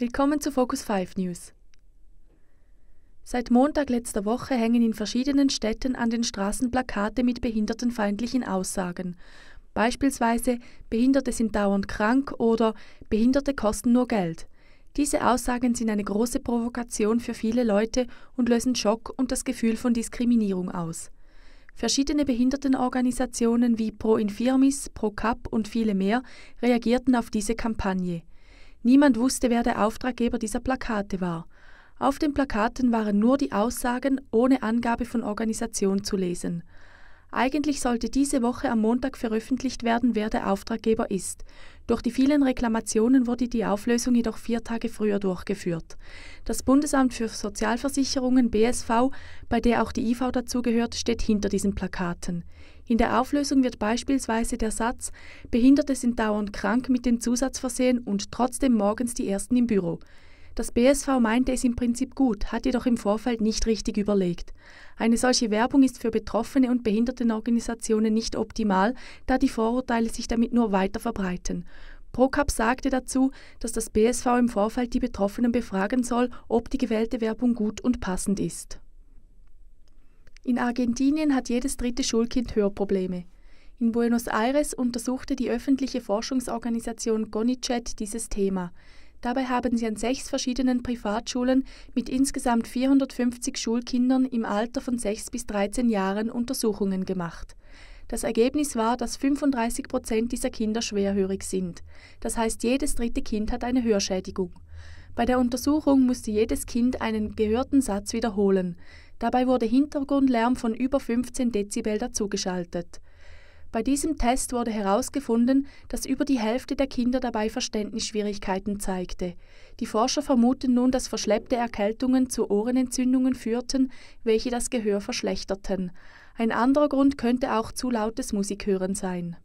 Willkommen zu Focus 5 News. Seit Montag letzter Woche hängen in verschiedenen Städten an den Straßen Plakate mit behindertenfeindlichen Aussagen. Beispielsweise Behinderte sind dauernd krank oder Behinderte kosten nur Geld. Diese Aussagen sind eine große Provokation für viele Leute und lösen Schock und das Gefühl von Diskriminierung aus. Verschiedene Behindertenorganisationen wie Pro Infirmis, Pro Cap und viele mehr reagierten auf diese Kampagne. Niemand wusste, wer der Auftraggeber dieser Plakate war. Auf den Plakaten waren nur die Aussagen ohne Angabe von Organisation zu lesen. Eigentlich sollte diese Woche am Montag veröffentlicht werden, wer der Auftraggeber ist. Durch die vielen Reklamationen wurde die Auflösung jedoch vier Tage früher durchgeführt. Das Bundesamt für Sozialversicherungen BSV, bei der auch die IV dazugehört, steht hinter diesen Plakaten. In der Auflösung wird beispielsweise der Satz Behinderte sind dauernd krank mit dem Zusatz versehen und trotzdem morgens die Ersten im Büro. Das BSV meinte es im Prinzip gut, hat jedoch im Vorfeld nicht richtig überlegt. Eine solche Werbung ist für Betroffene und Behindertenorganisationen nicht optimal, da die Vorurteile sich damit nur weiter verbreiten. ProCap sagte dazu, dass das BSV im Vorfeld die Betroffenen befragen soll, ob die gewählte Werbung gut und passend ist. In Argentinien hat jedes dritte Schulkind Hörprobleme. In Buenos Aires untersuchte die öffentliche Forschungsorganisation CONICET dieses Thema. Dabei haben sie an sechs verschiedenen Privatschulen mit insgesamt 450 Schulkindern im Alter von 6 bis 13 Jahren Untersuchungen gemacht. Das Ergebnis war, dass 35 Prozent dieser Kinder schwerhörig sind. Das heißt, jedes dritte Kind hat eine Hörschädigung. Bei der Untersuchung musste jedes Kind einen gehörten Satz wiederholen. Dabei wurde Hintergrundlärm von über 15 Dezibel dazugeschaltet. Bei diesem Test wurde herausgefunden, dass über die Hälfte der Kinder dabei Verständnisschwierigkeiten zeigte. Die Forscher vermuten nun, dass verschleppte Erkältungen zu Ohrenentzündungen führten, welche das Gehör verschlechterten. Ein anderer Grund könnte auch zu lautes Musikhören sein.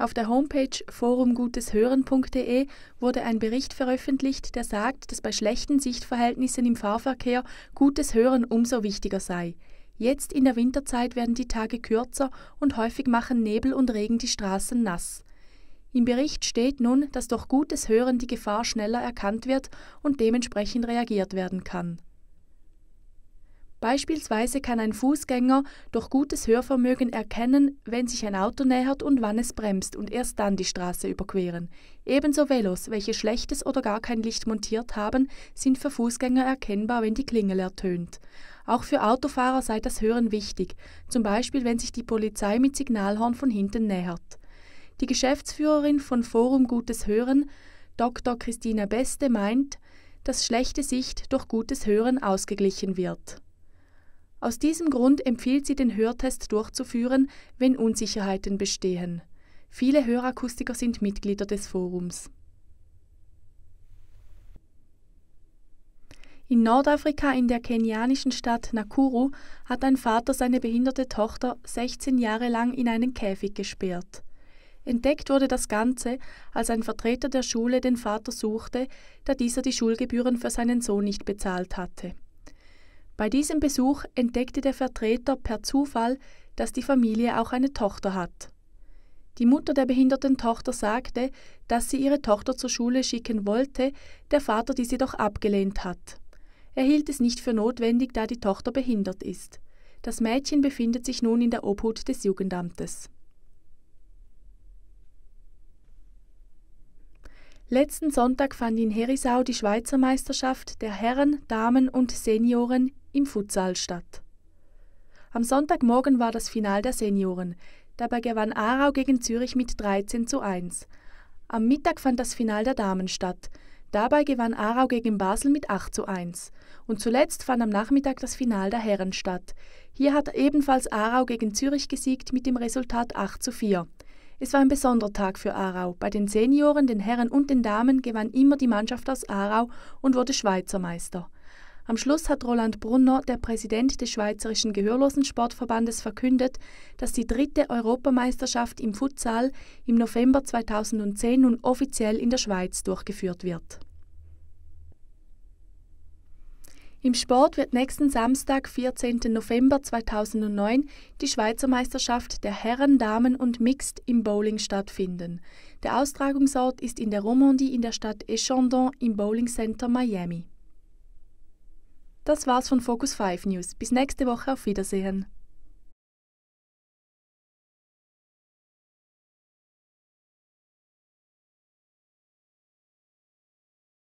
Auf der Homepage forumguteshören.de wurde ein Bericht veröffentlicht, der sagt, dass bei schlechten Sichtverhältnissen im Fahrverkehr gutes Hören umso wichtiger sei. Jetzt in der Winterzeit werden die Tage kürzer und häufig machen Nebel und Regen die Straßen nass. Im Bericht steht nun, dass durch gutes Hören die Gefahr schneller erkannt wird und dementsprechend reagiert werden kann. Beispielsweise kann ein Fußgänger durch gutes Hörvermögen erkennen, wenn sich ein Auto nähert und wann es bremst und erst dann die Straße überqueren. Ebenso Velos, welche schlechtes oder gar kein Licht montiert haben, sind für Fußgänger erkennbar, wenn die Klingel ertönt. Auch für Autofahrer sei das Hören wichtig, zum Beispiel wenn sich die Polizei mit Signalhorn von hinten nähert. Die Geschäftsführerin von Forum Gutes Hören, Dr. Christina Beste, meint, dass schlechte Sicht durch gutes Hören ausgeglichen wird. Aus diesem Grund empfiehlt sie, den Hörtest durchzuführen, wenn Unsicherheiten bestehen. Viele Hörakustiker sind Mitglieder des Forums. In Nordafrika in der kenianischen Stadt Nakuru hat ein Vater seine behinderte Tochter 16 Jahre lang in einen Käfig gesperrt. Entdeckt wurde das Ganze, als ein Vertreter der Schule den Vater suchte, da dieser die Schulgebühren für seinen Sohn nicht bezahlt hatte. Bei diesem Besuch entdeckte der Vertreter per Zufall, dass die Familie auch eine Tochter hat. Die Mutter der behinderten Tochter sagte, dass sie ihre Tochter zur Schule schicken wollte, der Vater die sie doch abgelehnt hat. Er hielt es nicht für notwendig, da die Tochter behindert ist. Das Mädchen befindet sich nun in der Obhut des Jugendamtes. Letzten Sonntag fand in Herisau die Schweizer Meisterschaft der Herren, Damen und Senioren im Futsal statt. Am Sonntagmorgen war das Final der Senioren. Dabei gewann Aarau gegen Zürich mit 13 zu 1. Am Mittag fand das Final der Damen statt. Dabei gewann Aarau gegen Basel mit 8 zu 1. Und zuletzt fand am Nachmittag das Final der Herren statt. Hier hat ebenfalls Aarau gegen Zürich gesiegt mit dem Resultat 8 zu 4. Es war ein besonderer Tag für Aarau. Bei den Senioren, den Herren und den Damen gewann immer die Mannschaft aus Aarau und wurde Schweizer Meister. Am Schluss hat Roland Brunner, der Präsident des Schweizerischen Gehörlosensportverbandes, verkündet, dass die dritte Europameisterschaft im Futsal im November 2010 nun offiziell in der Schweiz durchgeführt wird. Im Sport wird nächsten Samstag, 14. November 2009, die Schweizer Meisterschaft der Herren, Damen und Mixed im Bowling stattfinden. Der Austragungsort ist in der Romandie in der Stadt Echandon im Bowling Center Miami. Das war's von Focus 5 News. Bis nächste Woche auf Wiedersehen.